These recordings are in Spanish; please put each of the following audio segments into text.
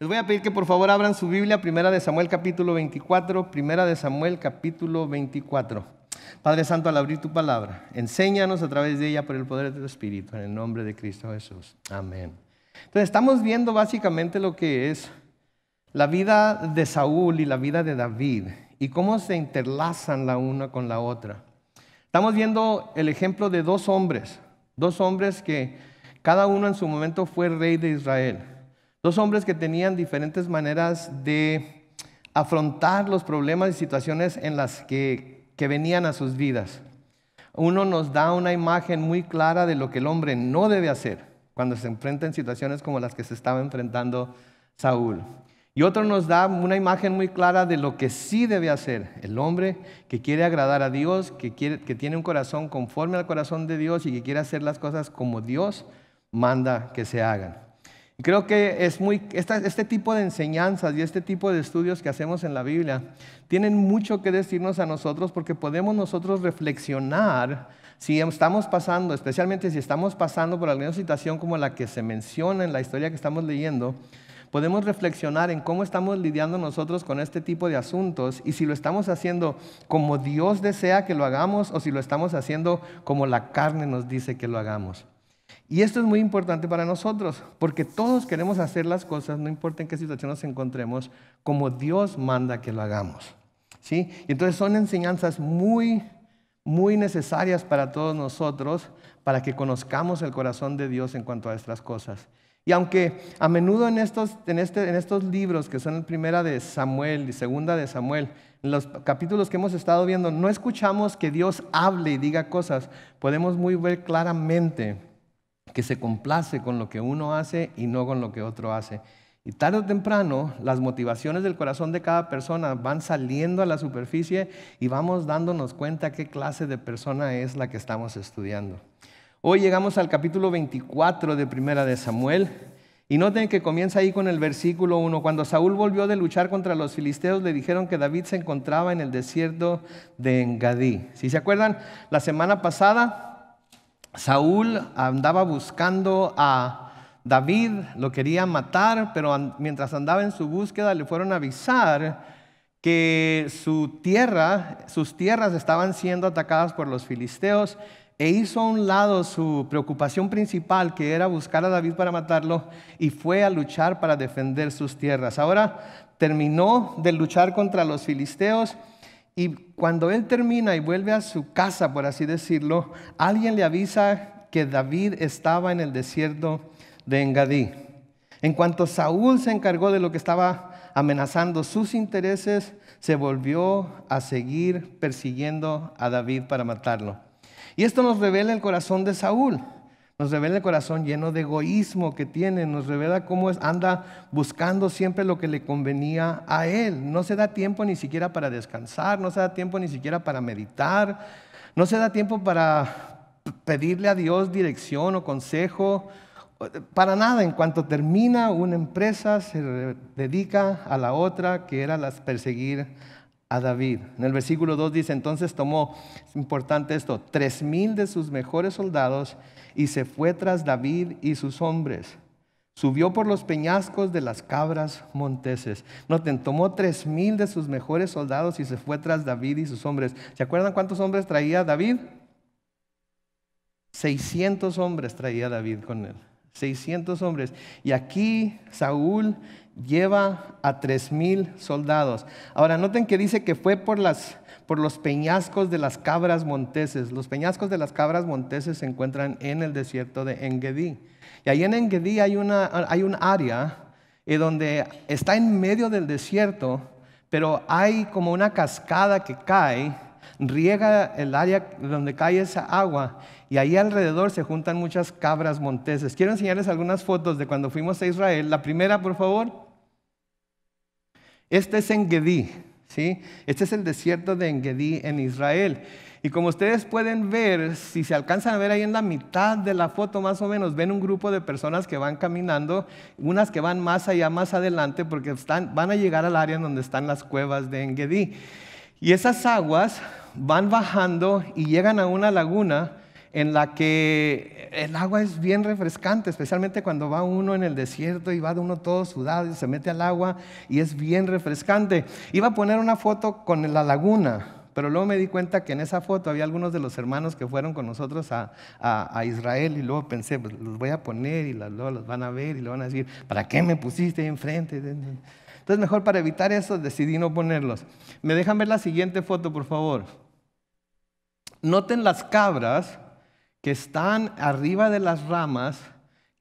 Les voy a pedir que por favor abran su Biblia, Primera de Samuel capítulo 24, Primera de Samuel capítulo 24. Padre Santo, al abrir tu palabra, enséñanos a través de ella por el poder de tu Espíritu, en el nombre de Cristo Jesús. Amén. Entonces estamos viendo básicamente lo que es la vida de Saúl y la vida de David y cómo se interlazan la una con la otra. Estamos viendo el ejemplo de dos hombres, dos hombres que cada uno en su momento fue rey de Israel. Dos hombres que tenían diferentes maneras de afrontar los problemas y situaciones en las que, venían a sus vidas. Uno nos da una imagen muy clara de lo que el hombre no debe hacer cuando se enfrenta en situaciones como las que se estaba enfrentando Saúl. Y otro nos da una imagen muy clara de lo que sí debe hacer el hombre que quiere agradar a Dios, que tiene un corazón conforme al corazón de Dios y que quiere hacer las cosas como Dios manda que se hagan. Creo que es muy, este tipo de enseñanzas y este tipo de estudios que hacemos en la Biblia tienen mucho que decirnos a nosotros porque podemos nosotros reflexionar si estamos pasando, especialmente si estamos pasando por alguna situación como la que se menciona en la historia que estamos leyendo, podemos reflexionar en cómo estamos lidiando nosotros con este tipo de asuntos y si lo estamos haciendo como Dios desea que lo hagamos o si lo estamos haciendo como la carne nos dice que lo hagamos. Y esto es muy importante para nosotros, porque todos queremos hacer las cosas, no importa en qué situación nos encontremos, como Dios manda que lo hagamos. ¿sí? Y entonces son enseñanzas muy, muy necesarias para todos nosotros, para que conozcamos el corazón de Dios en cuanto a estas cosas. Y aunque a menudo en estos, en este, estos libros, que son la primera de Samuel y segunda de Samuel, en los capítulos que hemos estado viendo, no escuchamos que Dios hable y diga cosas, podemos muy ver claramente que se complace con lo que uno hace y no con lo que otro hace. Y tarde o temprano las motivaciones del corazón de cada persona van saliendo a la superficie y vamos dándonos cuenta qué clase de persona es la que estamos estudiando. Hoy llegamos al capítulo 24 de Primera de Samuel. Y noten que comienza ahí con el versículo 1. Cuando Saúl volvió de luchar contra los filisteos, le dijeron que David se encontraba en el desierto de Engadí. Si se acuerdan, la semana pasada Saúl andaba buscando a David, lo quería matar, pero mientras andaba en su búsqueda le fueron a avisar que su tierra, sus tierras estaban siendo atacadas por los filisteos e hizo a un lado su preocupación principal, que era buscar a David para matarlo, y fue a luchar para defender sus tierras. Ahora terminó de luchar contra los filisteos y cuando él termina y vuelve a su casa, por así decirlo, alguien le avisa que David estaba en el desierto de Engadí. En cuanto Saúl se encargó de lo que estaba amenazando sus intereses, se volvió a seguir persiguiendo a David para matarlo. Y esto nos revela el corazón de Saúl. Nos revela el corazón lleno de egoísmo que tiene, nos revela cómo anda buscando siempre lo que le convenía a él. No se da tiempo ni siquiera para descansar, no se da tiempo ni siquiera para meditar, no se da tiempo para pedirle a Dios dirección o consejo, para nada. En cuanto termina una empresa, se dedica a la otra, que era las perseguir a David. En el versículo 2 dice, entonces tomó, importante esto, tres mil de sus mejores soldados y se fue tras David y sus hombres. Subió por los peñascos de las cabras monteses. Noten, tomó tres mil de sus mejores soldados y se fue tras David y sus hombres. ¿Se acuerdan cuántos hombres traía David? 600 hombres traía David con él. 600 hombres. Y aquí Saúl lleva a tres mil soldados. Ahora, noten que dice que fue por, las, por los peñascos de las cabras monteses. Los peñascos de las cabras monteses se encuentran en el desierto de Engedi. Y ahí en Engedi hay, una, hay un área eh, donde está en medio del desierto, pero hay como una cascada que cae, riega el área donde cae esa agua y ahí alrededor se juntan muchas cabras monteses. Quiero enseñarles algunas fotos de cuando fuimos a Israel. La primera, por favor. Este es Engedí, ¿sí? Este es el desierto de Engedí en Israel. Y como ustedes pueden ver, si se alcanzan a ver ahí en la mitad de la foto más o menos, ven un grupo de personas que van caminando, unas que van más allá, más adelante, porque van a llegar al área donde están las cuevas de Engedí. Y esas aguas van bajando y llegan a una laguna en la que el agua es bien refrescante, especialmente cuando va uno en el desierto y va de uno todo sudado y se mete al agua y es bien refrescante. Iba a poner una foto con la laguna, pero luego me di cuenta que en esa foto había algunos de los hermanos que fueron con nosotros a, Israel y luego pensé, pues los voy a poner y luego los van a ver y le van a decir, ¿para qué me pusiste ahí enfrente? Entonces mejor para evitar eso decidí no ponerlos. ¿Me dejan ver la siguiente foto, por favor? Noten las cabras que están arriba de las ramas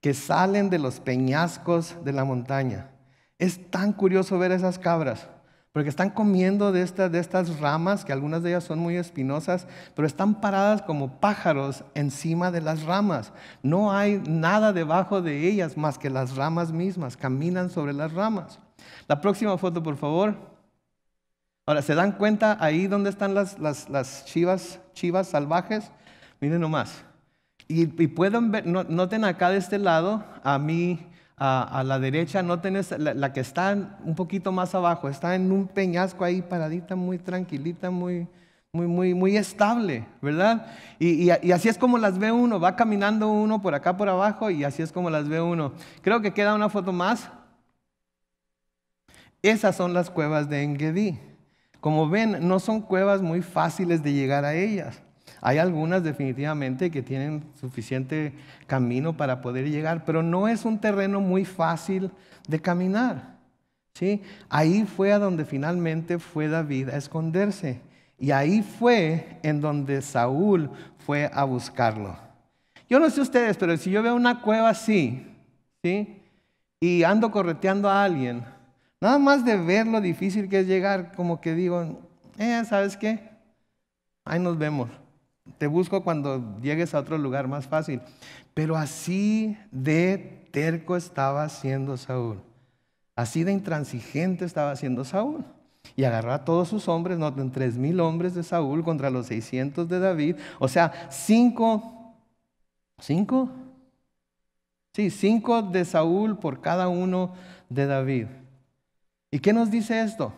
que salen de los peñascos de la montaña. Es tan curioso ver esas cabras, porque están comiendo de, estas, ramas, que algunas de ellas son muy espinosas, pero están paradas como pájaros encima de las ramas. No hay nada debajo de ellas más que las ramas mismas, caminan sobre las ramas. La próxima foto, por favor. Ahora, ¿se dan cuenta ahí donde están las, chivas, chivas salvajes? Miren nomás. Y, pueden ver, noten acá de este lado, a mí, a, la derecha, noten la, que está un poquito más abajo, está en un peñasco ahí paradita, muy tranquilita, muy, muy, muy, estable, ¿verdad? Y, así es como las ve uno, va caminando uno por acá, por abajo, y así es como las ve uno. Creo que queda una foto más. Esas son las cuevas de Engedi. Como ven, no son cuevas muy fáciles de llegar a ellas. Hay algunas definitivamente que tienen suficiente camino para poder llegar, pero no es un terreno muy fácil de caminar. ¿sí? Ahí fue a donde finalmente fue David a esconderse. Y ahí fue en donde Saúl fue a buscarlo. Yo no sé ustedes, pero si yo veo una cueva así, ¿sí? Y ando correteando a alguien, nada más de ver lo difícil que es llegar, como que digo, eh, ¿sabes qué? Ahí nos vemos. Te busco cuando llegues a otro lugar más fácil. Pero así de terco estaba siendo Saúl. Así de intransigente estaba siendo Saúl. Y agarró a todos sus hombres, noten, tres mil hombres de Saúl contra los 600 de David. O sea, cinco, cinco, sí, cinco de Saúl por cada uno de David. ¿Y qué nos dice esto?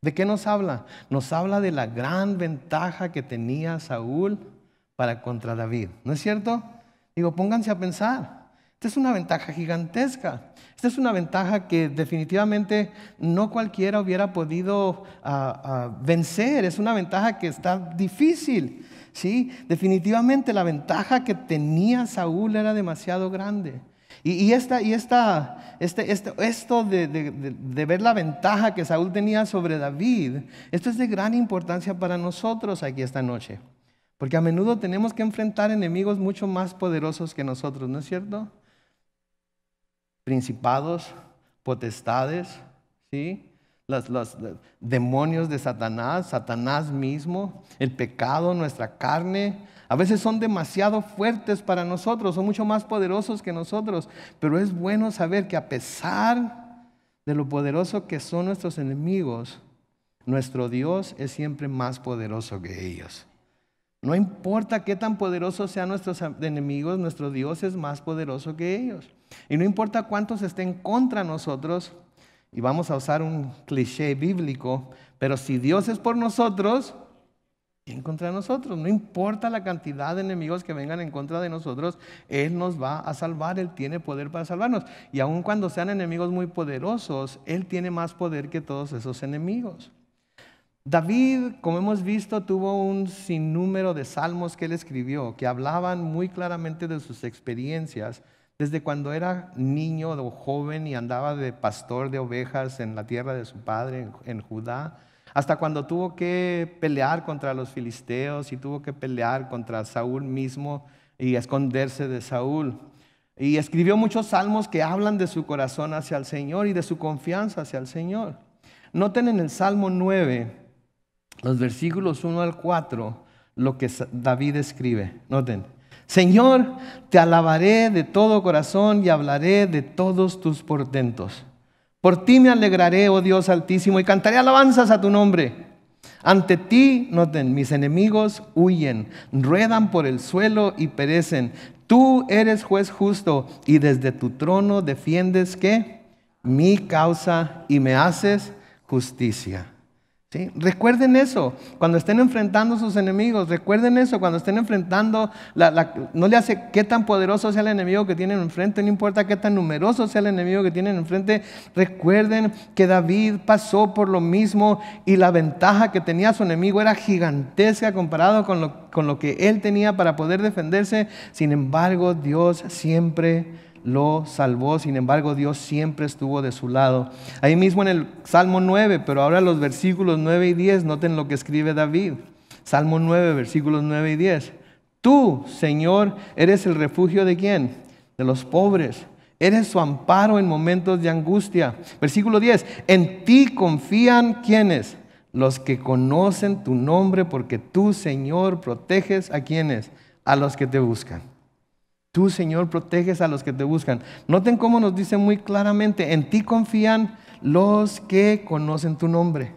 ¿De qué nos habla? Nos habla de la gran ventaja que tenía Saúl para contra David. ¿No es cierto? Digo, pónganse a pensar. Esta es una ventaja gigantesca. Esta es una ventaja que definitivamente no cualquiera hubiera podido ah, ah, vencer. Es una ventaja que está difícil. ¿sí? Definitivamente la ventaja que tenía Saúl era demasiado grande. Y, esta, y esta, este, este esto de, ver la ventaja que Saúl tenía sobre David, esto es de gran importancia para nosotros aquí esta noche. Porque a menudo tenemos que enfrentar enemigos mucho más poderosos que nosotros, ¿no es cierto? Principados, potestades, ¿sí? Los, demonios de Satanás, Satanás mismo, el pecado, nuestra carne. A veces son demasiado fuertes para nosotros, son mucho más poderosos que nosotros, pero es bueno saber que a pesar de lo poderoso que son nuestros enemigos, nuestro Dios es siempre más poderoso que ellos. No importa qué tan poderosos sean nuestros enemigos, nuestro Dios es más poderoso que ellos. Y no importa cuántos estén contra nosotros, y vamos a usar un cliché bíblico, pero si Dios es por nosotros, en contra nosotros? No importa la cantidad de enemigos que vengan en contra de nosotros, Él nos va a salvar, Él tiene poder para salvarnos. Y aun cuando sean enemigos muy poderosos, Él tiene más poder que todos esos enemigos. David, como hemos visto, tuvo un sinnúmero de salmos que él escribió, que hablaban muy claramente de sus experiencias desde cuando era niño o joven y andaba de pastor de ovejas en la tierra de su padre, en, Judá, hasta cuando tuvo que pelear contra los filisteos y tuvo que pelear contra Saúl mismo y esconderse de Saúl. Y escribió muchos salmos que hablan de su corazón hacia el Señor y de su confianza hacia el Señor. Noten en el Salmo 9, los versículos 1 al 4, lo que David escribe. Noten, Señor, te alabaré de todo corazón y hablaré de todos tus portentos. Por ti me alegraré, oh Dios altísimo, y cantaré alabanzas a tu nombre. Ante ti, noten, mis enemigos huyen, ruedan por el suelo y perecen. Tú eres juez justo y desde tu trono defiendes que mi causa y me haces justicia. Recuerden eso cuando estén enfrentando a sus enemigos, recuerden eso cuando estén enfrentando, no le hace qué tan poderoso sea el enemigo que tienen enfrente, no importa qué tan numeroso sea el enemigo que tienen enfrente, recuerden que David pasó por lo mismo y la ventaja que tenía su enemigo era gigantesca comparado con lo, con lo que él tenía para poder defenderse, sin embargo Dios siempre lo salvó. Sin embargo, Dios siempre estuvo de su lado. Ahí mismo en el Salmo 9, pero ahora los versículos 9 y 10, noten lo que escribe David. Salmo 9, versículos 9 y 10. Tú, Señor, eres el refugio de quién? De los pobres. Eres su amparo en momentos de angustia. Versículo 10. En ti confían quienes? Los que conocen tu nombre, porque tú, Señor, proteges a quienes? A los que te buscan. Tú, Señor, proteges a los que te buscan. Noten cómo nos dice muy claramente, en ti confían los que conocen tu nombre.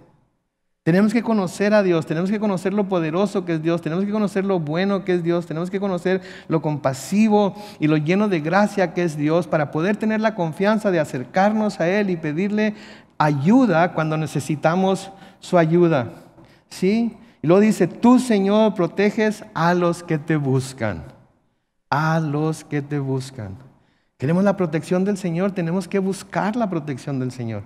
Tenemos que conocer a Dios, tenemos que conocer lo poderoso que es Dios, tenemos que conocer lo bueno que es Dios, tenemos que conocer lo compasivo y lo lleno de gracia que es Dios para poder tener la confianza de acercarnos a Él y pedirle ayuda cuando necesitamos su ayuda. ¿Sí? Y luego dice, tú Señor proteges a los que te buscan a los que te buscan. Queremos la protección del Señor, tenemos que buscar la protección del Señor.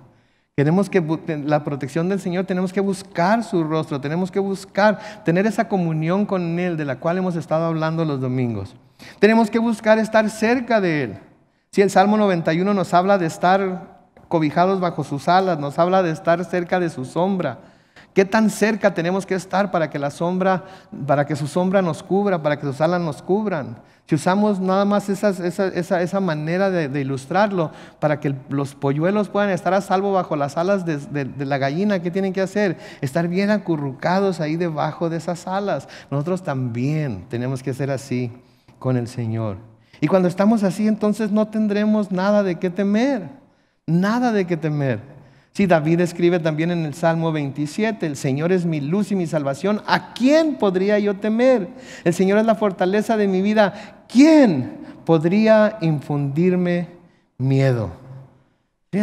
Queremos que la protección del Señor, tenemos que buscar su rostro, tenemos que buscar tener esa comunión con Él de la cual hemos estado hablando los domingos. Tenemos que buscar estar cerca de Él. Si el Salmo 91 nos habla de estar cobijados bajo sus alas, nos habla de estar cerca de su sombra, ¿Qué tan cerca tenemos que estar para que la sombra, para que su sombra nos cubra, para que sus alas nos cubran? Si usamos nada más esa, manera de, ilustrarlo, para que los polluelos puedan estar a salvo bajo las alas de, de, la gallina, ¿qué tienen que hacer? Estar bien acurrucados ahí debajo de esas alas. Nosotros también tenemos que ser así con el Señor. Y cuando estamos así, entonces no tendremos nada de qué temer, nada de qué temer. Si sí, David escribe también en el Salmo 27, el Señor es mi luz y mi salvación, ¿a quién podría yo temer? El Señor es la fortaleza de mi vida, ¿quién podría infundirme miedo?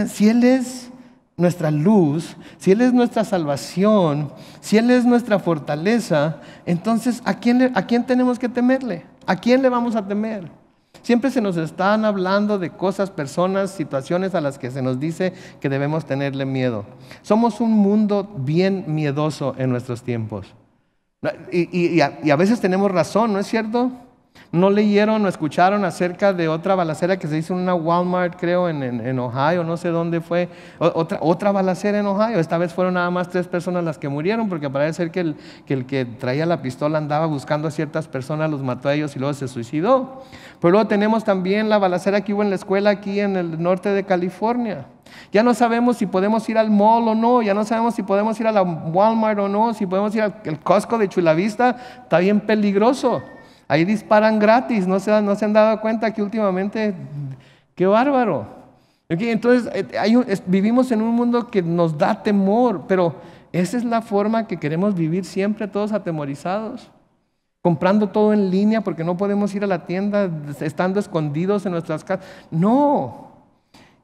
Si Él es nuestra luz, si Él es nuestra salvación, si Él es nuestra fortaleza, entonces ¿a quién, ¿a quién tenemos que temerle? ¿A quién le vamos a temer? Siempre se nos están hablando de cosas, personas, situaciones a las que se nos dice que debemos tenerle miedo. Somos un mundo bien miedoso en nuestros tiempos. Y, a veces tenemos razón, ¿no es cierto? no leyeron o escucharon acerca de otra balacera que se hizo en una Walmart, creo, en, Ohio, no sé dónde fue, otra, otra balacera en Ohio. Esta vez fueron nada más tres personas las que murieron, porque parece ser que el, que traía la pistola andaba buscando a ciertas personas, los mató a ellos y luego se suicidó. Pero luego tenemos también la balacera que hubo en la escuela aquí en el norte de California. Ya no sabemos si podemos ir al mall o no, ya no sabemos si podemos ir a la Walmart o no, si podemos ir al Costco de Chulavista, está bien peligroso. Ahí disparan gratis, no se, han dado cuenta que últimamente, qué bárbaro. entonces, eh, vivimos en un mundo que nos da temor, pero esa es la forma que queremos vivir siempre todos atemorizados, comprando todo en línea porque no podemos ir a la tienda estando escondidos en nuestras casas. No.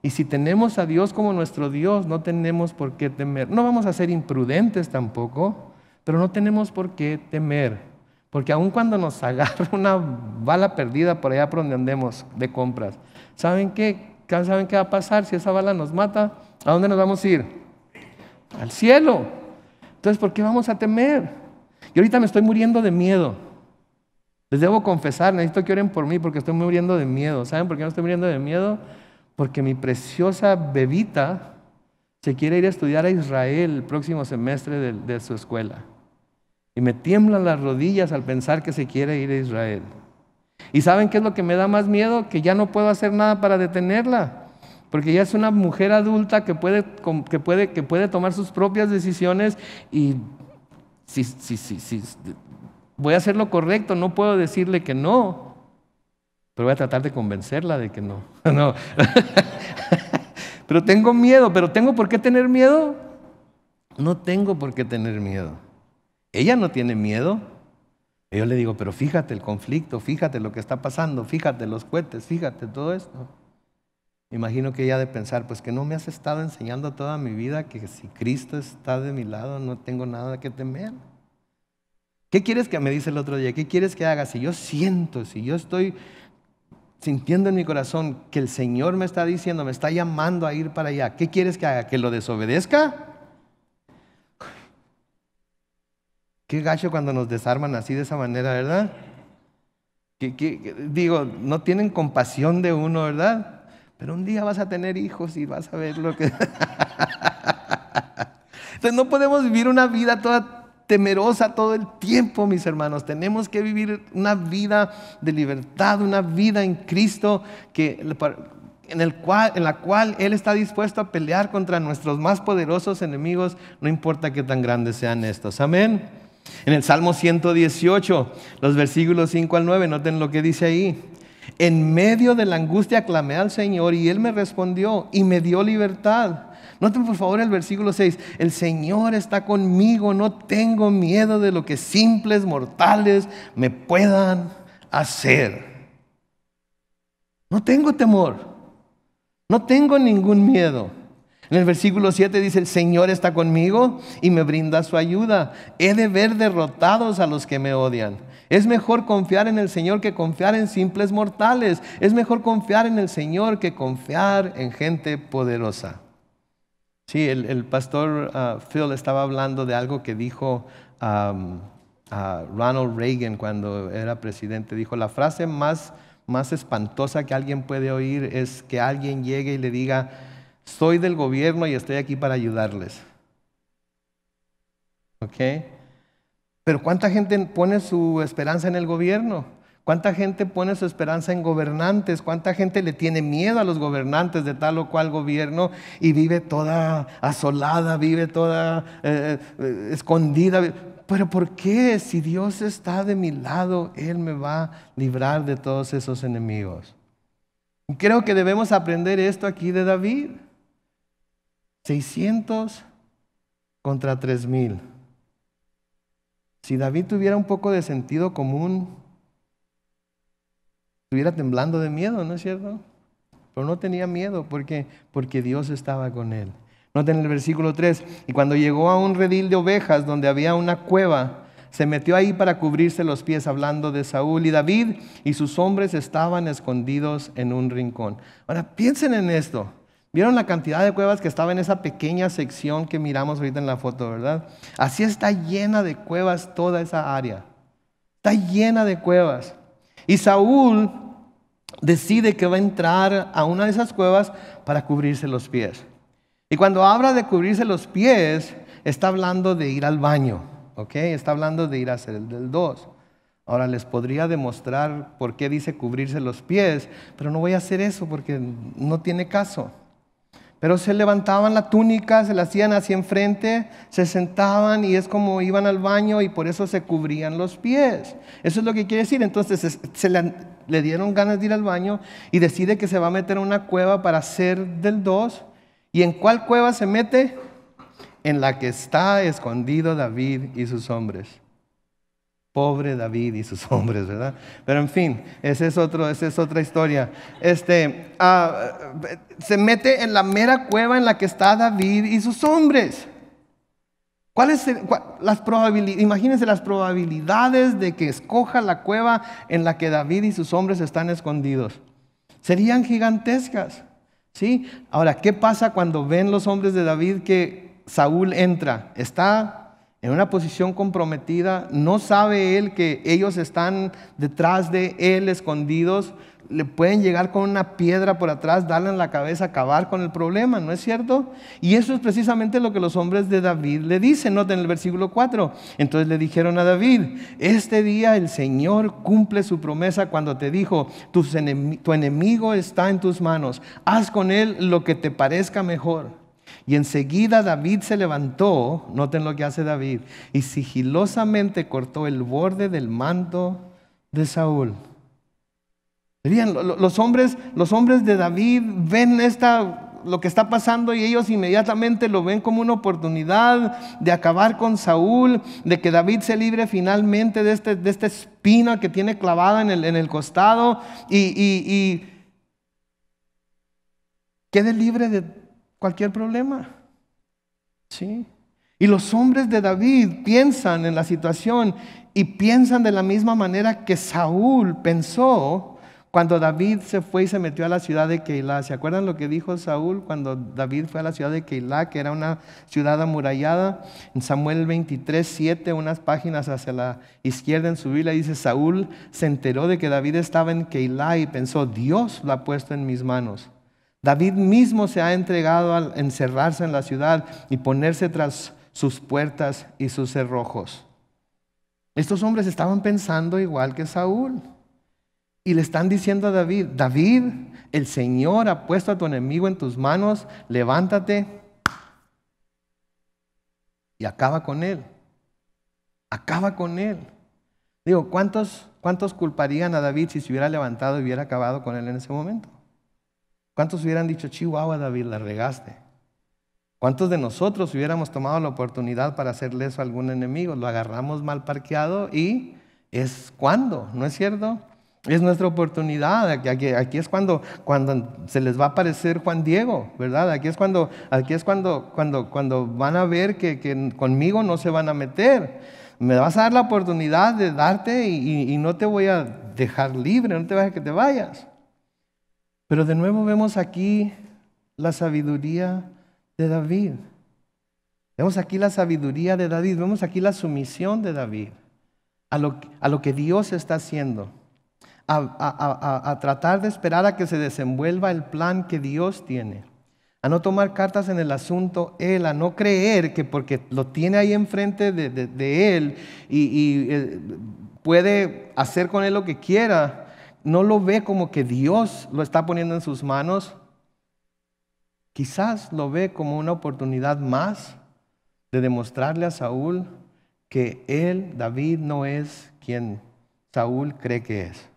Y si tenemos a Dios como nuestro Dios, no tenemos por qué temer. No vamos a ser imprudentes tampoco, pero no tenemos por qué temer. Porque aun cuando nos agarra una bala perdida por allá por donde andemos de compras, ¿saben qué? ¿Saben qué va a pasar si esa bala nos mata? ¿A dónde nos vamos a ir? Al cielo. Entonces, ¿por qué vamos a temer? Y ahorita me estoy muriendo de miedo. Les debo confesar, necesito que oren por mí porque estoy muriendo de miedo. ¿Saben por qué no estoy muriendo de miedo? Porque mi preciosa bebita se quiere ir a estudiar a Israel el próximo semestre de su escuela. Y me tiemblan las rodillas al pensar que se quiere ir a Israel. ¿Y saben qué es lo que me da más miedo? Que ya no puedo hacer nada para detenerla. Porque ya es una mujer adulta que puede, que puede, que puede tomar sus propias decisiones y si, voy a hacer lo correcto, no puedo decirle que no. Pero voy a tratar de convencerla de que no. no. pero tengo miedo, pero tengo por qué tener miedo. No tengo por qué tener miedo. Ella no tiene miedo. yo le digo, pero fíjate el conflicto, fíjate lo que está pasando, fíjate los cohetes, fíjate todo esto. Imagino que ella de pensar, pues que no me has estado enseñando toda mi vida que si Cristo está de mi lado no tengo nada que temer. ¿Qué quieres que me dice el otro día? ¿Qué quieres que haga? Si yo siento, si yo estoy sintiendo en mi corazón que el Señor me está diciendo, me está llamando a ir para allá, ¿qué quieres que haga? ¿Que lo desobedezca? Qué gacho cuando nos desarman así de esa manera, ¿verdad? digo, no tienen compasión de uno, ¿verdad? Pero un día vas a tener hijos y vas a ver lo que... Entonces no podemos vivir una vida toda temerosa todo el tiempo, mis hermanos. Tenemos que vivir una vida de libertad, una vida en Cristo que, en, el cual, en la cual Él está dispuesto a pelear contra nuestros más poderosos enemigos, no importa qué tan grandes sean estos. Amén. En el Salmo 118, los versículos 5 al 9, noten lo que dice ahí. En medio de la angustia clamé al Señor y Él me respondió y me dio libertad. Noten por favor el versículo 6. El Señor está conmigo, no tengo miedo de lo que simples mortales me puedan hacer. No tengo temor, no tengo ningún miedo. En el versículo 7 dice, el Señor está conmigo y me brinda su ayuda. He de ver derrotados a los que me odian. Es mejor confiar en el Señor que confiar en simples mortales. Es mejor confiar en el Señor que confiar en gente poderosa. Sí, el, pastor ah, Phil estaba hablando de algo que dijo Ronald Reagan cuando era presidente. Dijo, la frase más, más espantosa que alguien puede oír es que alguien llegue y le diga, soy del gobierno y estoy aquí para ayudarles. ¿Ok? Pero ¿cuánta gente pone su esperanza en el gobierno? ¿Cuánta gente pone su esperanza en gobernantes? ¿Cuánta gente le tiene miedo a los gobernantes de tal o cual gobierno y vive toda asolada, vive toda eh, eh, escondida? Pero ¿por qué? Si Dios está de mi lado, Él me va a librar de todos esos enemigos. Creo que debemos aprender esto aquí de David. 600 contra 3000. Si David tuviera un poco de sentido común, estuviera temblando de miedo, ¿no es cierto? Pero no tenía miedo porque porque Dios estaba con él. Noten el versículo 3, y cuando llegó a un redil de ovejas donde había una cueva, se metió ahí para cubrirse los pies hablando de Saúl y David y sus hombres estaban escondidos en un rincón. Ahora piensen en esto. ¿Vieron la cantidad de cuevas que estaba en esa pequeña sección que miramos ahorita en la foto, verdad? Así está llena de cuevas toda esa área. Está llena de cuevas. Y Saúl decide que va a entrar a una de esas cuevas para cubrirse los pies. Y cuando habla de cubrirse los pies, está hablando de ir al baño, ¿ok? Está hablando de ir a hacer el del 2. Ahora les podría demostrar por qué dice cubrirse los pies, pero no voy a hacer eso porque no tiene caso. Pero se levantaban la túnica, se la hacían hacia enfrente, se sentaban y es como iban al baño y por eso se cubrían los pies. Eso es lo que quiere decir. Entonces se, le, dieron ganas de ir al baño y decide que se va a meter en una cueva para hacer del dos. ¿Y en cuál cueva se mete? En la que está escondido David y sus hombres. Pobre David y sus hombres, ¿verdad? Pero en fin, esa es, es otra historia. Este, ah, se mete en la mera cueva en la que está David y sus hombres. ¿Cuáles las probabilidades? Imagínense las probabilidades de que escoja la cueva en la que David y sus hombres están escondidos. Serían gigantescas. ¿sí? Ahora, ¿qué pasa cuando ven los hombres de David que Saúl entra? Está en una posición comprometida, no sabe él que ellos están detrás de él escondidos, le pueden llegar con una piedra por atrás, darle en la cabeza, acabar con el problema, ¿no es cierto? Y eso es precisamente lo que los hombres de David le dicen, noten el versículo 4. Entonces le dijeron a David, este día el Señor cumple su promesa cuando te dijo, tu enemigo está en tus manos, haz con él lo que te parezca mejor. Y enseguida David se levantó, noten lo que hace David, y sigilosamente cortó el borde del manto de Saúl. los hombres, los hombres de David ven esta lo que está pasando y ellos inmediatamente lo ven como una oportunidad de acabar con Saúl, de que David se libre finalmente de, este, esta espina que tiene clavada en el, en el costado y quede libre de cualquier problema. ¿Sí? Y los hombres de David piensan en la situación y piensan de la misma manera que Saúl pensó cuando David se fue y se metió a la ciudad de Keilah. ¿Se acuerdan lo que dijo Saúl cuando David fue a la ciudad de Keilah, que era una ciudad amurallada? En Samuel 23, 7, unas páginas hacia la izquierda en su Biblia, dice, Saúl se enteró de que David estaba en Keilah y pensó, Dios lo ha puesto en mis manos. David mismo se ha entregado al encerrarse en la ciudad y ponerse tras sus puertas y sus cerrojos. Estos hombres estaban pensando igual que Saúl. Y le están diciendo a David, David, el Señor ha puesto a tu enemigo en tus manos, levántate y acaba con él. Acaba con él. Digo, ¿cuántos, cuántos culparían a David si se hubiera levantado y hubiera acabado con él en ese momento? ¿Cuántos hubieran dicho, Chihuahua, David, la regaste? ¿Cuántos de nosotros hubiéramos tomado la oportunidad para hacerle eso a algún enemigo? Lo agarramos mal parqueado y es cuando, ¿no es cierto? Es nuestra oportunidad. Aquí, es cuando, cuando se les va a aparecer Juan Diego, ¿verdad? Aquí es cuando, aquí es cuando, cuando, cuando van a ver que, conmigo no se van a meter. Me vas a dar la oportunidad de darte y, no te voy a dejar libre, no te vas a que te vayas. Pero de nuevo vemos aquí la sabiduría de David. Vemos aquí la sabiduría de David, vemos aquí la sumisión de David a lo, a lo que Dios está haciendo, a, tratar de esperar a que se desenvuelva el plan que Dios tiene, a no tomar cartas en el asunto él, a no creer que porque lo tiene ahí enfrente de, él y, eh, puede hacer con él lo que quiera, no lo ve como que Dios lo está poniendo en sus manos, quizás lo ve como una oportunidad más de demostrarle a Saúl que él, David, no es quien Saúl cree que es.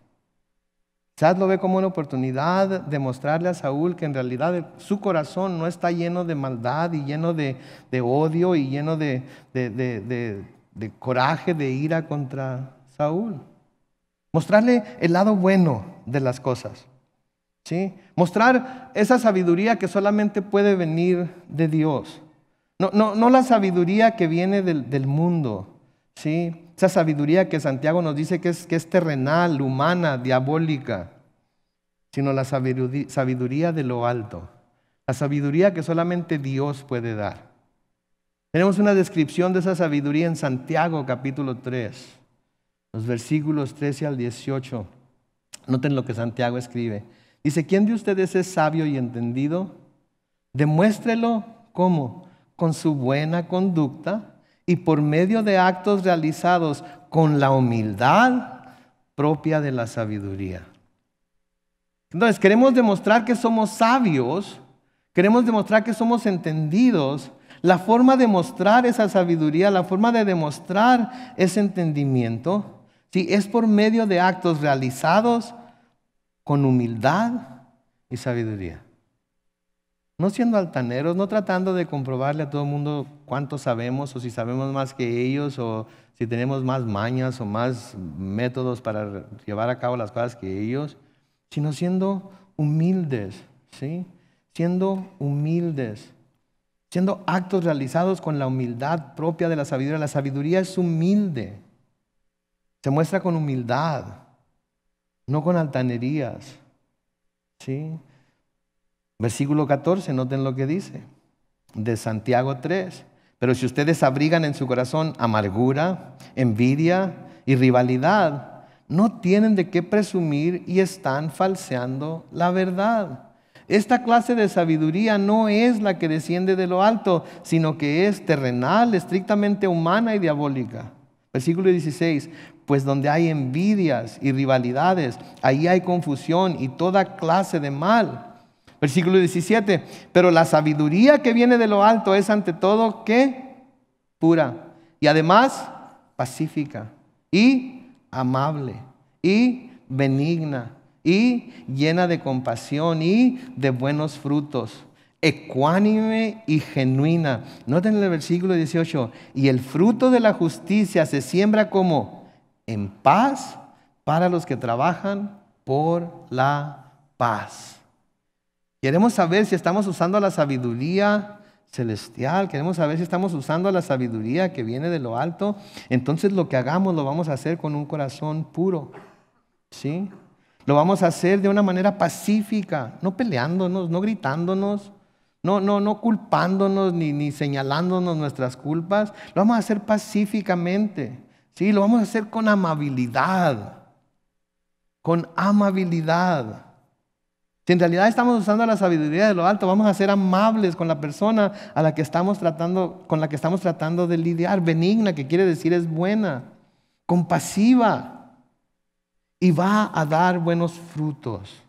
Quizás lo ve como una oportunidad de mostrarle a Saúl que en realidad su corazón no está lleno de maldad y lleno de, odio y lleno de coraje, de ira contra Saúl. Mostrarle el lado bueno de las cosas. ¿sí? Mostrar esa sabiduría que solamente puede venir de Dios. No, la sabiduría que viene del, mundo. ¿sí? Esa sabiduría que Santiago nos dice que es, terrenal, humana, diabólica. Sino la sabiduría, sabiduría de lo alto. La sabiduría que solamente Dios puede dar. Tenemos una descripción de esa sabiduría en Santiago capítulo 3 los versículos 13 al 18. Noten lo que Santiago escribe. Dice, ¿quién de ustedes es sabio y entendido? Demuéstrelo cómo, con su buena conducta y por medio de actos realizados con la humildad propia de la sabiduría. Entonces, queremos demostrar que somos sabios, queremos demostrar que somos entendidos. La forma de mostrar esa sabiduría, la forma de demostrar ese entendimiento Sí, es por medio de actos realizados con humildad y sabiduría. No siendo altaneros, no tratando de comprobarle a todo el mundo cuánto sabemos o si sabemos más que ellos o si tenemos más mañas o más métodos para llevar a cabo las cosas que ellos, sino siendo humildes, ¿sí? Siendo humildes siendo actos realizados con la humildad propia de la sabiduría. La sabiduría es humilde. Se muestra con humildad, no con altanerías. Versículo 14, noten lo que dice, de Santiago 3. Pero si ustedes abrigan en su corazón amargura, envidia y rivalidad, no tienen de qué presumir y están falseando la verdad. Esta clase de sabiduría no es la que desciende de lo alto, sino que es terrenal, estrictamente humana y diabólica. Versículo 16, pues donde hay envidias y rivalidades, ahí hay confusión y toda clase de mal. Versículo 17, pero la sabiduría que viene de lo alto es ante todo ¿qué? pura y además pacífica y amable y benigna y llena de compasión y de buenos frutos, ecuánime y genuina. Noten el versículo 18, y el fruto de la justicia se siembra como en paz para los que trabajan por la paz. Queremos saber si estamos usando la sabiduría celestial, queremos saber si estamos usando la sabiduría que viene de lo alto, entonces lo que hagamos lo vamos a hacer con un corazón puro. ¿Sí? Lo vamos a hacer de una manera pacífica, no peleándonos, no gritándonos, no, no, no culpándonos ni, ni señalándonos nuestras culpas. Lo vamos a hacer pacíficamente. Sí, lo vamos a hacer con amabilidad. Con amabilidad. Si en realidad estamos usando la sabiduría de lo alto, vamos a ser amables con la persona a la que estamos tratando, con la que estamos tratando de lidiar, benigna, que quiere decir es buena, compasiva y va a dar buenos frutos.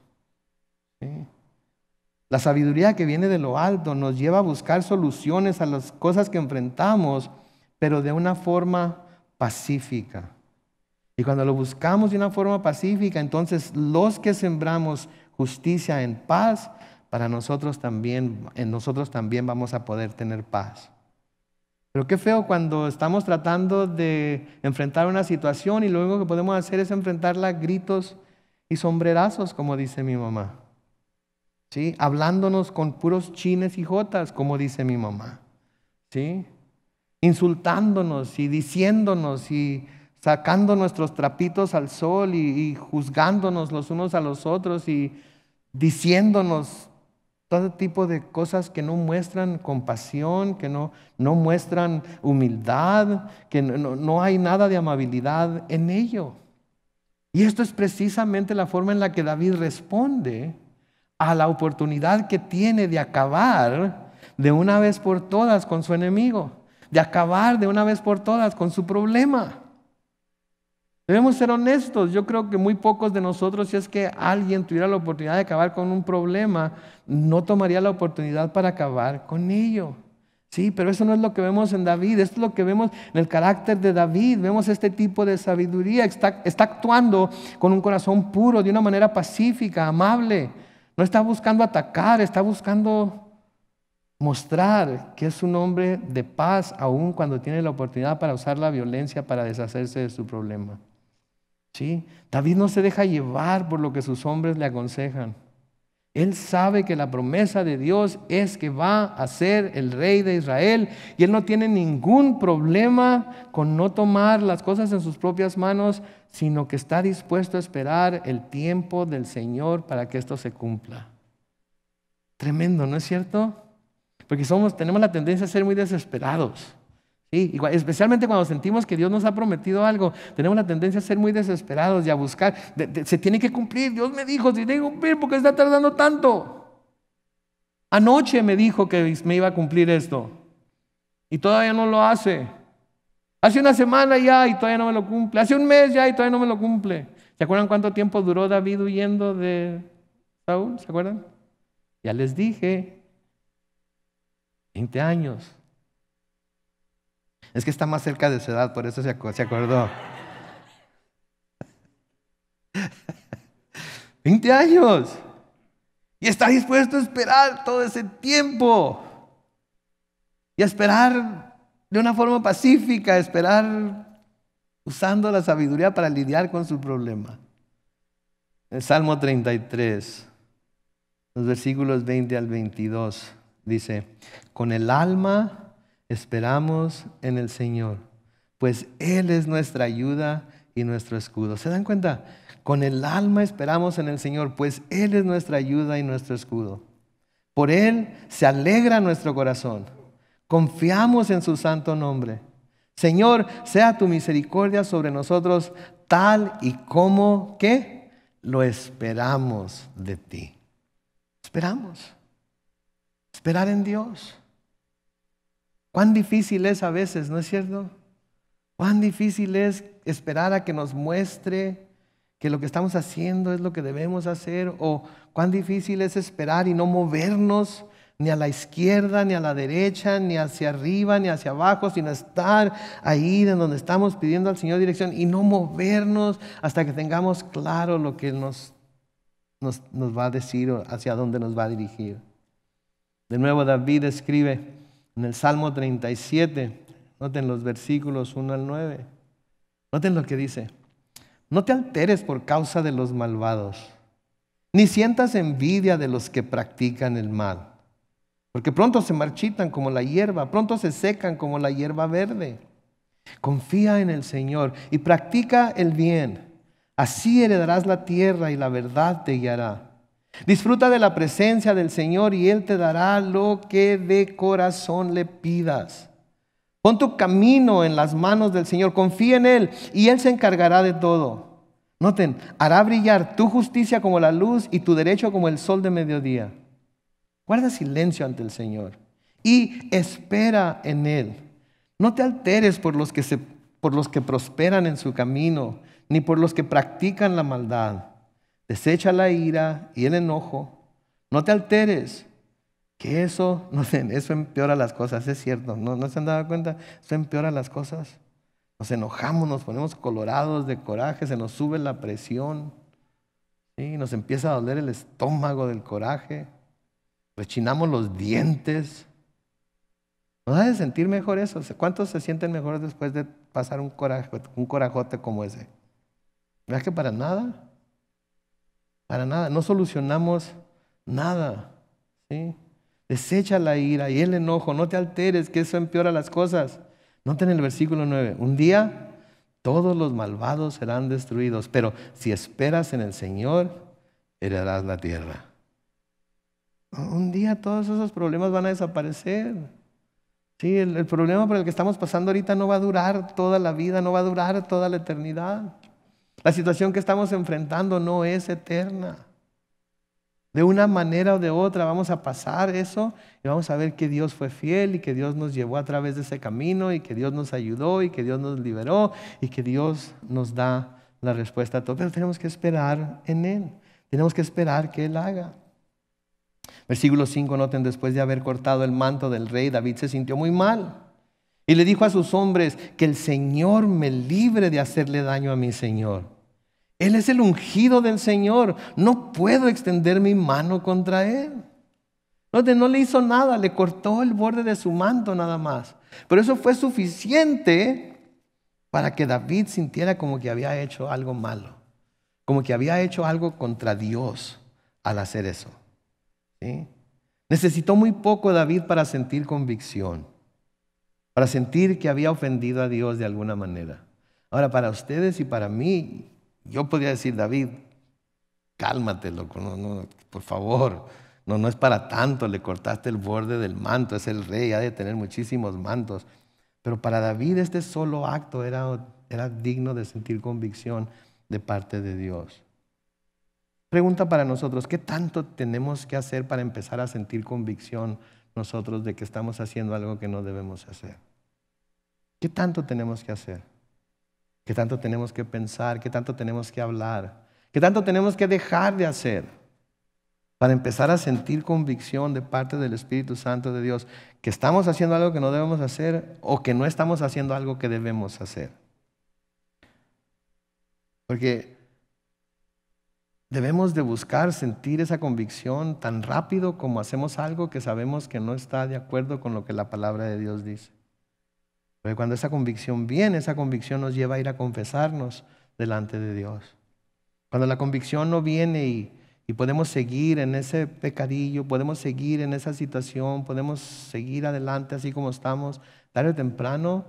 La sabiduría que viene de lo alto nos lleva a buscar soluciones a las cosas que enfrentamos, pero de una forma pacífica. Y cuando lo buscamos de una forma pacífica, entonces los que sembramos justicia en paz, para nosotros también, en nosotros también vamos a poder tener paz. Pero qué feo cuando estamos tratando de enfrentar una situación y lo único que podemos hacer es enfrentarla a gritos y sombrerazos, como dice mi mamá. ¿Sí? Hablándonos con puros chines y jotas, como dice mi mamá. ¿Sí? insultándonos y diciéndonos y sacando nuestros trapitos al sol y, juzgándonos los unos a los otros y diciéndonos todo tipo de cosas que no muestran compasión, que no, no muestran humildad, que no, no, hay nada de amabilidad en ello. Y esto es precisamente la forma en la que David responde a la oportunidad que tiene de acabar de una vez por todas con su enemigo de acabar de una vez por todas con su problema. Debemos ser honestos. Yo creo que muy pocos de nosotros, si es que alguien tuviera la oportunidad de acabar con un problema, no tomaría la oportunidad para acabar con ello. Sí, pero eso no es lo que vemos en David, esto es lo que vemos en el carácter de David. Vemos este tipo de sabiduría, está, está actuando con un corazón puro, de una manera pacífica, amable. No está buscando atacar, está buscando mostrar que es un hombre de paz aún cuando tiene la oportunidad para usar la violencia para deshacerse de su problema. ¿Sí? David no se deja llevar por lo que sus hombres le aconsejan. Él sabe que la promesa de Dios es que va a ser el rey de Israel y él no tiene ningún problema con no tomar las cosas en sus propias manos, sino que está dispuesto a esperar el tiempo del Señor para que esto se cumpla. Tremendo, ¿no es cierto? porque somos, tenemos la tendencia a ser muy desesperados. Sí, especialmente cuando sentimos que Dios nos ha prometido algo, tenemos la tendencia a ser muy desesperados y a buscar. se tiene que cumplir, Dios me dijo, se tiene que cumplir, porque está tardando tanto? Anoche me dijo que me iba a cumplir esto y todavía no lo hace. Hace una semana ya y todavía no me lo cumple. Hace un mes ya y todavía no me lo cumple. ¿Se acuerdan cuánto tiempo duró David huyendo de Saúl? ¿Se acuerdan? Ya les dije, 20 años. Es que está más cerca de su edad, por eso se, acordó. 20 años. Y está dispuesto a esperar todo ese tiempo. Y a esperar de una forma pacífica, esperar usando la sabiduría para lidiar con su problema. El Salmo 33, los versículos 20 al 22. Dice, con el alma esperamos en el Señor, pues Él es nuestra ayuda y nuestro escudo. ¿Se dan cuenta? Con el alma esperamos en el Señor, pues Él es nuestra ayuda y nuestro escudo. Por Él se alegra nuestro corazón. Confiamos en su santo nombre. Señor, sea tu misericordia sobre nosotros tal y como que lo esperamos de ti. Esperamos. Esperar en Dios. Cuán difícil es a veces, ¿no es cierto? Cuán difícil es esperar a que nos muestre que lo que estamos haciendo es lo que debemos hacer, o cuán difícil es esperar y no movernos ni a la izquierda, ni a la derecha, ni hacia arriba, ni hacia abajo, sino estar ahí en donde estamos pidiendo al Señor dirección y no movernos hasta que tengamos claro lo que nos, nos, nos va a decir o hacia dónde nos va a dirigir. De nuevo David escribe en el Salmo 37, noten los versículos 1 al 9, noten lo que dice, no te alteres por causa de los malvados, ni sientas envidia de los que practican el mal, porque pronto se marchitan como la hierba, pronto se secan como la hierba verde. Confía en el Señor y practica el bien, así heredarás la tierra y la verdad te guiará. Disfruta de la presencia del Señor y Él te dará lo que de corazón le pidas. Pon tu camino en las manos del Señor, confía en Él y Él se encargará de todo. Noten, hará brillar tu justicia como la luz y tu derecho como el sol de mediodía. Guarda silencio ante el Señor y espera en Él. No te alteres por los que, por los que prosperan en su camino, ni por los que practican la maldad desecha la ira y el enojo, no te alteres, que eso, no eso empeora las cosas, es cierto, ¿no, se han dado cuenta? Eso empeora las cosas. Nos enojamos, nos ponemos colorados de coraje, se nos sube la presión, Y nos empieza a doler el estómago del coraje, rechinamos los dientes. Nos hace sentir mejor eso. ¿Cuántos se sienten mejor después de pasar un, coraje, un corajote como ese? ¿Verdad que para nada? Para nada, no solucionamos nada. Desecha la ira y el enojo, no te alteres, que eso empeora las cosas. Noten el versículo 9, un día todos los malvados serán destruidos, pero si esperas en el Señor, heredarás la tierra. Un día todos esos problemas van a desaparecer. Sí, el, problema por el que estamos pasando ahorita no va a durar toda la vida, no va a durar toda la eternidad. La situación que estamos enfrentando no es eterna. De una manera o de otra vamos a pasar eso y vamos a ver que Dios fue fiel y que Dios nos llevó a través de ese camino y que Dios nos ayudó y que Dios nos liberó y que Dios nos da la respuesta a todo. Pero tenemos que esperar en Él. Tenemos que esperar que Él haga. Versículo 5, noten, después de haber cortado el manto del rey, David se sintió muy mal. Y le dijo a sus hombres, que el Señor me libre de hacerle daño a mi Señor. Él es el ungido del Señor. No puedo extender mi mano contra él. No, no le hizo nada, le cortó el borde de su manto nada más. Pero eso fue suficiente para que David sintiera como que había hecho algo malo, como que había hecho algo contra Dios al hacer eso. Necesitó muy poco David para sentir convicción para sentir que había ofendido a Dios de alguna manera. Ahora, para ustedes y para mí, yo podría decir, David, cálmate, loco, por favor, no, no es para tanto, le cortaste el borde del manto, es el rey, ha de tener muchísimos mantos. Pero para David este solo acto era digno de sentir convicción de parte de Dios. Pregunta para nosotros, ¿qué tanto tenemos que hacer para empezar a sentir convicción nosotros de que estamos haciendo algo que no debemos hacer? ¿Qué tanto tenemos que hacer? ¿Qué tanto tenemos que pensar? ¿Qué tanto tenemos que hablar? ¿Qué tanto tenemos que dejar de hacer? Para empezar a sentir convicción de parte del Espíritu Santo de Dios que estamos haciendo algo que no debemos hacer o que no estamos haciendo algo que debemos hacer. Porque debemos de buscar sentir esa convicción tan rápido como hacemos algo que sabemos que no está de acuerdo con lo que la palabra de Dios dice cuando esa convicción viene, esa convicción nos lleva a ir a confesarnos delante de Dios. Cuando la convicción no viene y, y podemos seguir en ese pecadillo, podemos seguir en esa situación, podemos seguir adelante así como estamos, tarde o temprano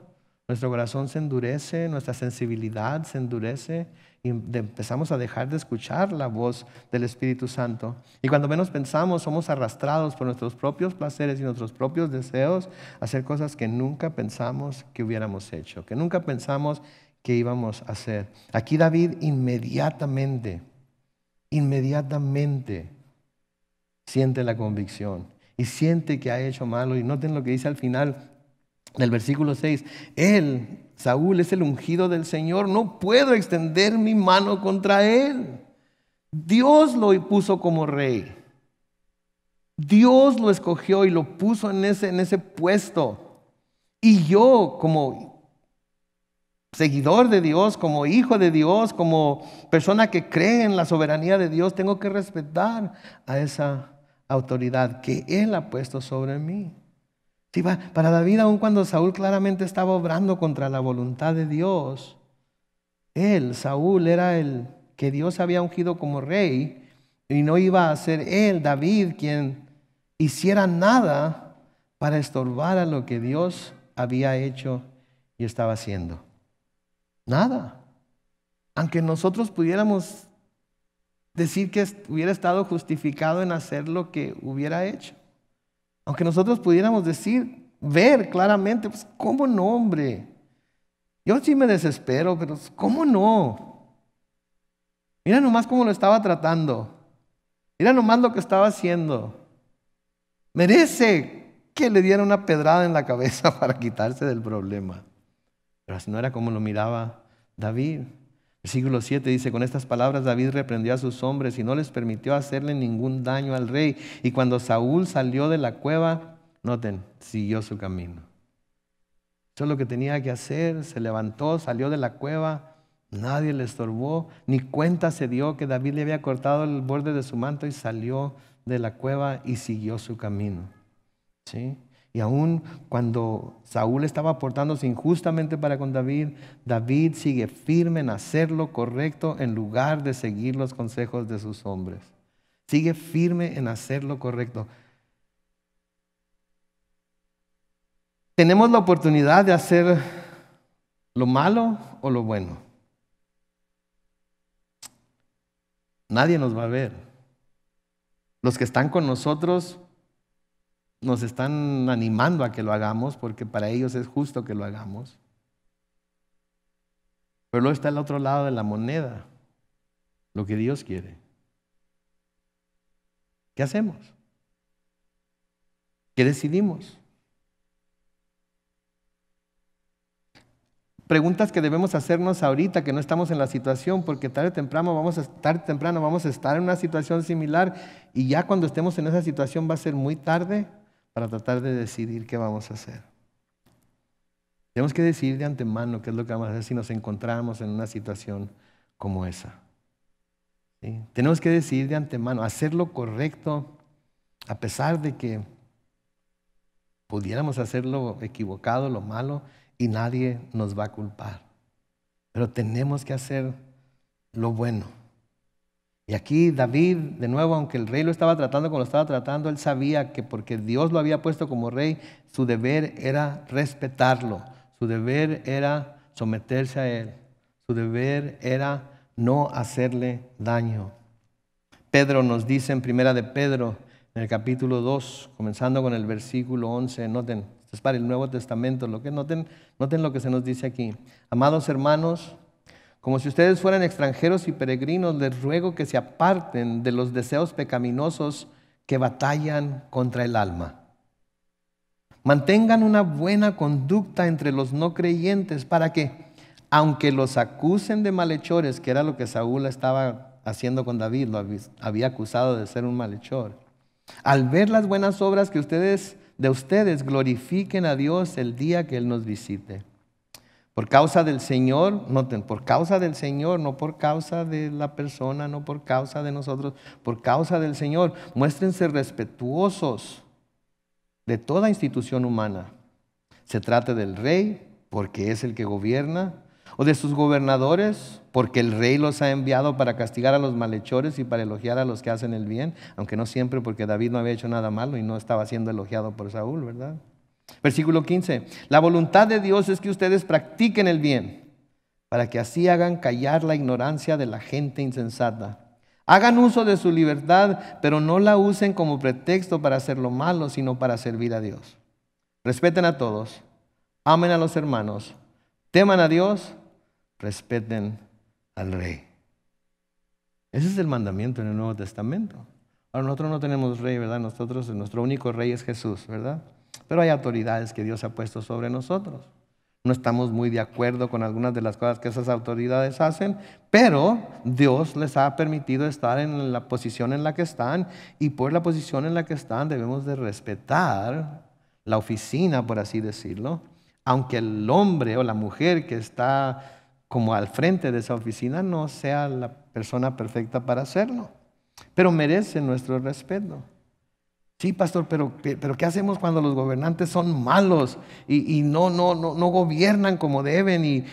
nuestro corazón se endurece, nuestra sensibilidad se endurece y empezamos a dejar de escuchar la voz del Espíritu Santo. Y cuando menos pensamos, somos arrastrados por nuestros propios placeres y nuestros propios deseos a hacer cosas que nunca pensamos que hubiéramos hecho, que nunca pensamos que íbamos a hacer. Aquí David inmediatamente, inmediatamente siente la convicción y siente que ha hecho malo. Y noten lo que dice al final, del versículo 6, él, Saúl, es el ungido del Señor, no puedo extender mi mano contra él. Dios lo puso como rey. Dios lo escogió y lo puso en ese, en ese puesto. Y yo como seguidor de Dios, como hijo de Dios, como persona que cree en la soberanía de Dios, tengo que respetar a esa autoridad que Él ha puesto sobre mí para David, aun cuando Saúl claramente estaba obrando contra la voluntad de Dios, él, Saúl, era el que Dios había ungido como rey y no iba a ser él, David, quien hiciera nada para estorbar a lo que Dios había hecho y estaba haciendo. Nada. Aunque nosotros pudiéramos decir que hubiera estado justificado en hacer lo que hubiera hecho. Aunque nosotros pudiéramos decir, ver claramente, pues, ¿cómo no, hombre? Yo sí me desespero, pero pues, ¿cómo no? Mira nomás cómo lo estaba tratando. Mira nomás lo que estaba haciendo. Merece que le diera una pedrada en la cabeza para quitarse del problema. Pero así no era como lo miraba David. Versículo 7 dice, con estas palabras David reprendió a sus hombres y no les permitió hacerle ningún daño al rey. Y cuando Saúl salió de la cueva, noten, siguió su camino. Eso lo que tenía que hacer, se levantó, salió de la cueva, nadie le estorbó, ni cuenta se dio que David le había cortado el borde de su manto y salió de la cueva y siguió su camino. ¿Sí? Y aún cuando Saúl estaba portándose injustamente para con David, David sigue firme en hacer lo correcto en lugar de seguir los consejos de sus hombres. Sigue firme en hacer lo correcto. Tenemos la oportunidad de hacer lo malo o lo bueno. Nadie nos va a ver. Los que están con nosotros nos están animando a que lo hagamos porque para ellos es justo que lo hagamos. Pero luego está el otro lado de la moneda, lo que Dios quiere. ¿Qué hacemos? ¿Qué decidimos? Preguntas que debemos hacernos ahorita que no estamos en la situación, porque tarde o temprano vamos a estar temprano vamos a estar en una situación similar y ya cuando estemos en esa situación va a ser muy tarde para tratar de decidir qué vamos a hacer. Tenemos que decidir de antemano qué es lo que vamos a hacer si nos encontramos en una situación como esa. Tenemos que decidir de antemano, hacer lo correcto a pesar de que pudiéramos hacer lo equivocado, lo malo, y nadie nos va a culpar. Pero tenemos que hacer lo bueno. Y aquí David, de nuevo, aunque el rey lo estaba tratando como lo estaba tratando, él sabía que porque Dios lo había puesto como rey, su deber era respetarlo, su deber era someterse a él, su deber era no hacerle daño. Pedro nos dice en primera de Pedro, en el capítulo 2, comenzando con el versículo 11, noten, esto es para el Nuevo Testamento, lo que noten, noten lo que se nos dice aquí. Amados hermanos, como si ustedes fueran extranjeros y peregrinos, les ruego que se aparten de los deseos pecaminosos que batallan contra el alma. Mantengan una buena conducta entre los no creyentes para que, aunque los acusen de malhechores, que era lo que Saúl estaba haciendo con David, lo había acusado de ser un malhechor, al ver las buenas obras que ustedes de ustedes glorifiquen a Dios el día que Él nos visite. Por causa del Señor, noten, por causa del Señor, no por causa de la persona, no por causa de nosotros, por causa del Señor. Muéstrense respetuosos de toda institución humana. Se trate del rey, porque es el que gobierna, o de sus gobernadores, porque el rey los ha enviado para castigar a los malhechores y para elogiar a los que hacen el bien, aunque no siempre porque David no había hecho nada malo y no estaba siendo elogiado por Saúl, ¿verdad? Versículo 15. La voluntad de Dios es que ustedes practiquen el bien, para que así hagan callar la ignorancia de la gente insensata. Hagan uso de su libertad, pero no la usen como pretexto para hacer lo malo, sino para servir a Dios. Respeten a todos, amen a los hermanos, teman a Dios, respeten al rey. Ese es el mandamiento en el Nuevo Testamento. Ahora nosotros no tenemos rey, ¿verdad? Nosotros, nuestro único rey es Jesús, ¿verdad? Pero hay autoridades que Dios ha puesto sobre nosotros. No estamos muy de acuerdo con algunas de las cosas que esas autoridades hacen, pero Dios les ha permitido estar en la posición en la que están y por la posición en la que están debemos de respetar la oficina, por así decirlo, aunque el hombre o la mujer que está como al frente de esa oficina no sea la persona perfecta para hacerlo, pero merece nuestro respeto. Sí, pastor, pero, pero ¿qué hacemos cuando los gobernantes son malos y, no, no, no, gobiernan como deben y,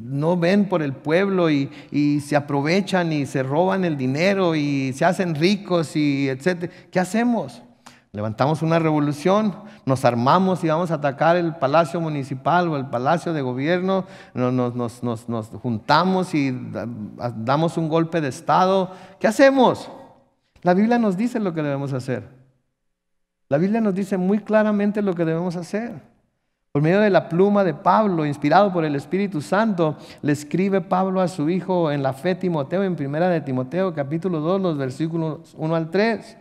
no ven por el pueblo y, se aprovechan y se roban el dinero y se hacen ricos y etcétera? ¿Qué hacemos? Levantamos una revolución, nos armamos y vamos a atacar el palacio municipal o el palacio de gobierno, nos, nos, nos juntamos y damos un golpe de Estado. ¿Qué hacemos? La Biblia nos dice lo que debemos hacer. La Biblia nos dice muy claramente lo que debemos hacer. Por medio de la pluma de Pablo, inspirado por el Espíritu Santo, le escribe Pablo a su hijo en la fe Timoteo, en primera de Timoteo, capítulo 2, los versículos 1 al 3.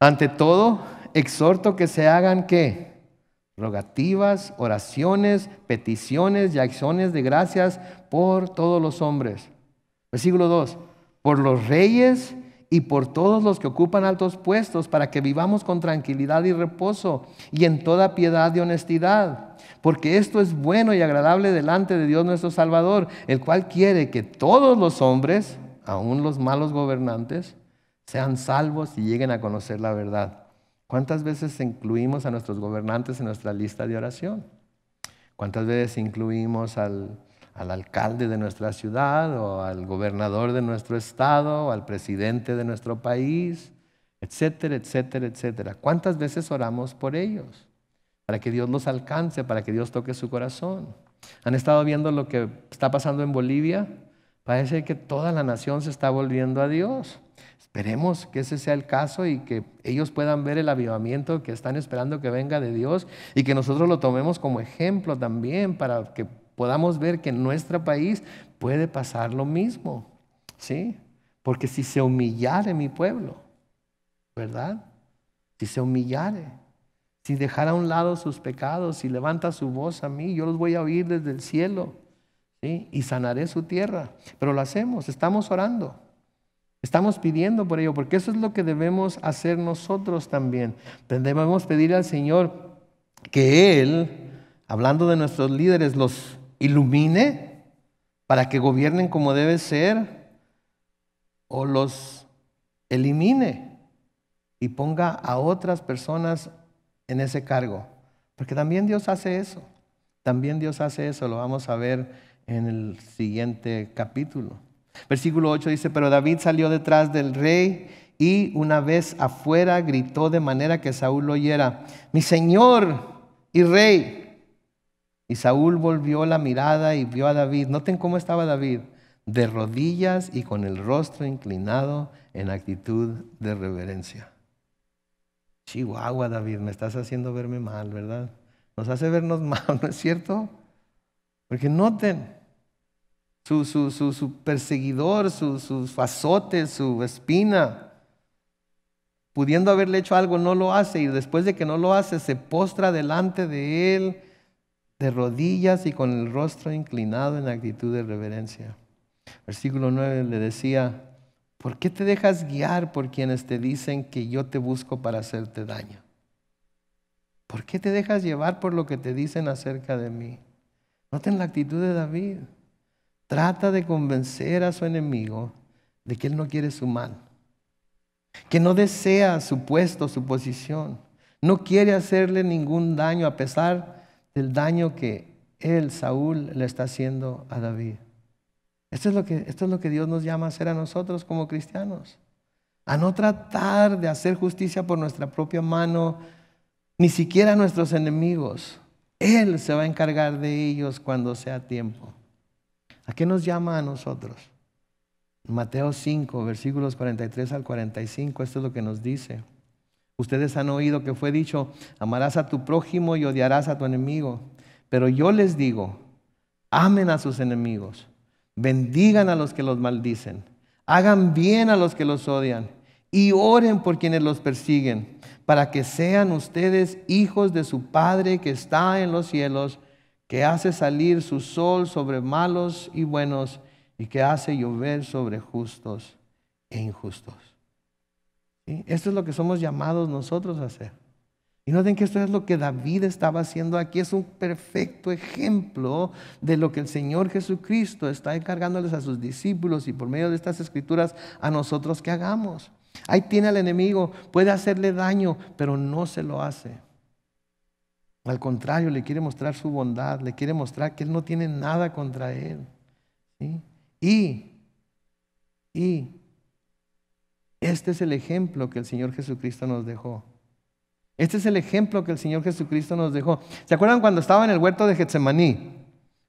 Ante todo, exhorto que se hagan qué? Rogativas, oraciones, peticiones y acciones de gracias por todos los hombres. Versículo 2. Por los reyes y por todos los que ocupan altos puestos, para que vivamos con tranquilidad y reposo y en toda piedad y honestidad. Porque esto es bueno y agradable delante de Dios nuestro Salvador, el cual quiere que todos los hombres, aun los malos gobernantes, sean salvos y lleguen a conocer la verdad. ¿Cuántas veces incluimos a nuestros gobernantes en nuestra lista de oración? ¿Cuántas veces incluimos al al alcalde de nuestra ciudad o al gobernador de nuestro estado o al presidente de nuestro país, etcétera, etcétera, etcétera. ¿Cuántas veces oramos por ellos? Para que Dios los alcance, para que Dios toque su corazón. ¿Han estado viendo lo que está pasando en Bolivia? Parece que toda la nación se está volviendo a Dios. Esperemos que ese sea el caso y que ellos puedan ver el avivamiento que están esperando que venga de Dios y que nosotros lo tomemos como ejemplo también para que podamos ver que en nuestro país puede pasar lo mismo, ¿sí? Porque si se humillare mi pueblo, ¿verdad? Si se humillare, si dejara a un lado sus pecados, si levanta su voz a mí, yo los voy a oír desde el cielo, ¿sí? Y sanaré su tierra. Pero lo hacemos, estamos orando. Estamos pidiendo por ello, porque eso es lo que debemos hacer nosotros también. Debemos pedir al Señor que Él, hablando de nuestros líderes, los ilumine para que gobiernen como debe ser o los elimine y ponga a otras personas en ese cargo. Porque también Dios hace eso. También Dios hace eso. Lo vamos a ver en el siguiente capítulo. Versículo 8 dice, pero David salió detrás del rey y una vez afuera gritó de manera que Saúl lo oyera, mi señor y rey. Y Saúl volvió la mirada y vio a David. Noten cómo estaba David, de rodillas y con el rostro inclinado en actitud de reverencia. Chihuahua, David, me estás haciendo verme mal, ¿verdad? Nos hace vernos mal, ¿no es cierto? Porque noten, su, su, su, perseguidor, sus fazotes su espina, pudiendo haberle hecho algo, no lo hace y después de que no lo hace, se postra delante de él de rodillas y con el rostro inclinado en actitud de reverencia. Versículo 9 le decía, ¿por qué te dejas guiar por quienes te dicen que yo te busco para hacerte daño? ¿Por qué te dejas llevar por lo que te dicen acerca de mí? Noten la actitud de David. Trata de convencer a su enemigo de que él no quiere su mal, que no desea su puesto, su posición, no quiere hacerle ningún daño a pesar del daño que él, Saúl, le está haciendo a David. Esto es, lo que, esto es lo que Dios nos llama a hacer a nosotros como cristianos. A no tratar de hacer justicia por nuestra propia mano, ni siquiera a nuestros enemigos. Él se va a encargar de ellos cuando sea tiempo. ¿A qué nos llama a nosotros? Mateo 5, versículos 43 al 45, esto es lo que nos dice. Ustedes han oído que fue dicho, amarás a tu prójimo y odiarás a tu enemigo. Pero yo les digo, amen a sus enemigos, bendigan a los que los maldicen, hagan bien a los que los odian y oren por quienes los persiguen, para que sean ustedes hijos de su Padre que está en los cielos, que hace salir su sol sobre malos y buenos y que hace llover sobre justos e injustos. Esto es lo que somos llamados nosotros a hacer. Y noten que esto es lo que David estaba haciendo aquí. Es un perfecto ejemplo de lo que el Señor Jesucristo está encargándoles a sus discípulos y por medio de estas escrituras a nosotros que hagamos. Ahí tiene al enemigo, puede hacerle daño, pero no se lo hace. Al contrario, le quiere mostrar su bondad, le quiere mostrar que él no tiene nada contra él. Y, y este es el ejemplo que el Señor Jesucristo nos dejó. Este es el ejemplo que el Señor Jesucristo nos dejó. ¿Se acuerdan cuando estaba en el huerto de Getsemaní?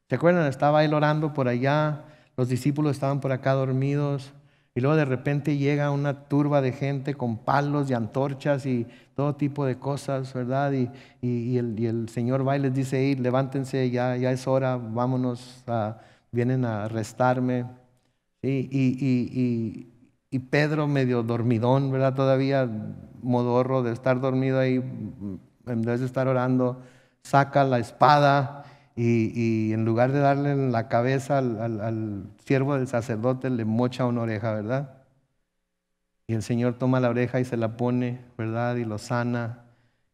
¿Se acuerdan? Estaba él orando por allá, los discípulos estaban por acá dormidos, y luego de repente llega una turba de gente con palos y antorchas y todo tipo de cosas, ¿verdad? Y, el, Señor va y les dice, levántense, ya, ya es hora, vámonos, ah, vienen a arrestarme. Y, y Pedro medio dormidón, ¿verdad? Todavía modorro de estar dormido ahí, en vez de estar orando, saca la espada y, en lugar de darle la cabeza al, siervo del sacerdote, le mocha una oreja, ¿verdad? Y el Señor toma la oreja y se la pone, ¿verdad? Y lo sana,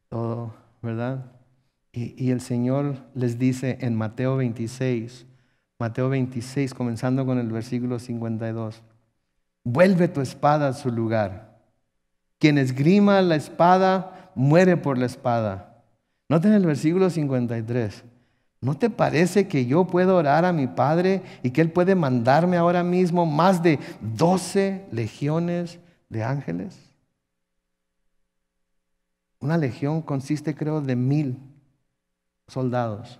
todo, ¿verdad? Y, y el Señor les dice en Mateo 26, Mateo 26, comenzando con el versículo 52. Vuelve tu espada a su lugar. Quien esgrima la espada, muere por la espada. Noten el versículo 53. ¿No te parece que yo puedo orar a mi Padre y que Él puede mandarme ahora mismo más de 12 legiones de ángeles? Una legión consiste, creo, de mil soldados.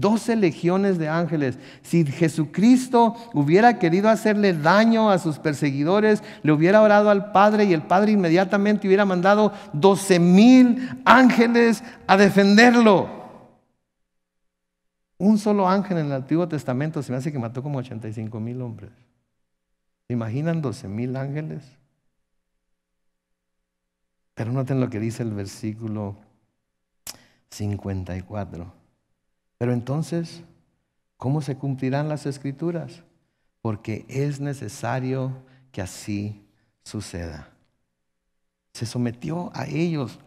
Doce legiones de ángeles. Si Jesucristo hubiera querido hacerle daño a sus perseguidores, le hubiera orado al Padre y el Padre inmediatamente hubiera mandado doce mil ángeles a defenderlo. Un solo ángel en el Antiguo Testamento se me hace que mató como 85 mil hombres. ¿Se imaginan 12 mil ángeles? Pero noten lo que dice el versículo 54. Pero entonces, ¿cómo se cumplirán las escrituras? Porque es necesario que así suceda. Se sometió a ellos.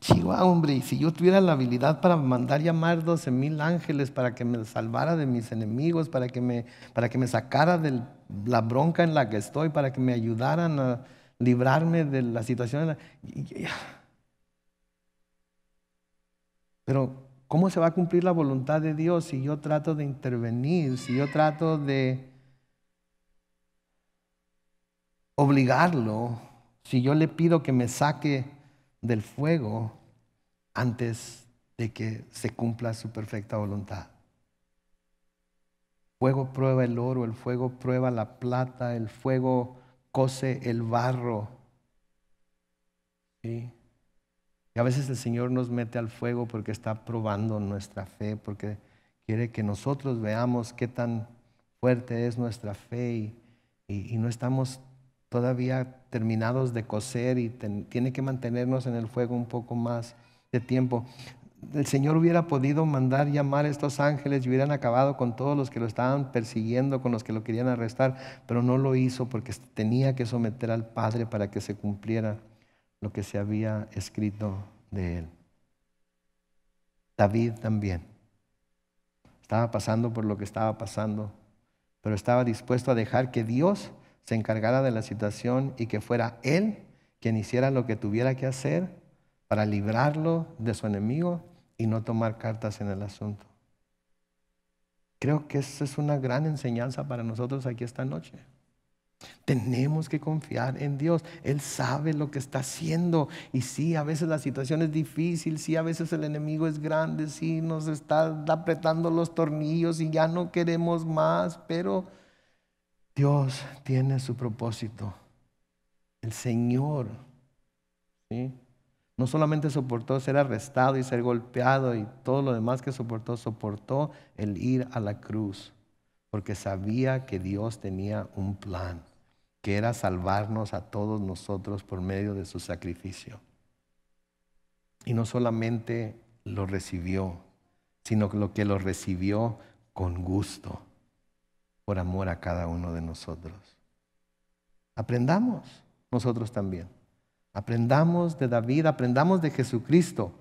Chihuahua, hombre, si yo tuviera la habilidad para mandar llamar 12 mil ángeles para que me salvara de mis enemigos, para que me, para que me sacara de la bronca en la que estoy, para que me ayudaran a librarme de la situación. Pero ¿Cómo se va a cumplir la voluntad de Dios si yo trato de intervenir, si yo trato de obligarlo, si yo le pido que me saque del fuego antes de que se cumpla su perfecta voluntad? fuego prueba el oro, el fuego prueba la plata, el fuego cose el barro. ¿Sí? Y a veces el Señor nos mete al fuego porque está probando nuestra fe, porque quiere que nosotros veamos qué tan fuerte es nuestra fe y, no estamos todavía terminados de coser y tiene que mantenernos en el fuego un poco más de tiempo. El Señor hubiera podido mandar llamar a estos ángeles y hubieran acabado con todos los que lo estaban persiguiendo, con los que lo querían arrestar, pero no lo hizo porque tenía que someter al Padre para que se cumpliera lo que se había escrito de él. David también estaba pasando por lo que estaba pasando, pero estaba dispuesto a dejar que Dios se encargara de la situación y que fuera él quien hiciera lo que tuviera que hacer para librarlo de su enemigo y no tomar cartas en el asunto. Creo que esa es una gran enseñanza para nosotros aquí esta noche. Tenemos que confiar en Dios. Él sabe lo que está haciendo. Y sí, a veces la situación es difícil, sí, a veces el enemigo es grande, sí, nos está apretando los tornillos y ya no queremos más, pero Dios tiene su propósito. El Señor, no solamente soportó ser arrestado y ser golpeado y todo lo demás que soportó, soportó el ir a la cruz, porque sabía que Dios tenía un plan que era salvarnos a todos nosotros por medio de su sacrificio. Y no solamente lo recibió, sino lo que lo recibió con gusto, por amor a cada uno de nosotros. Aprendamos nosotros también. Aprendamos de David, aprendamos de Jesucristo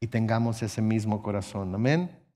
y tengamos ese mismo corazón. Amén.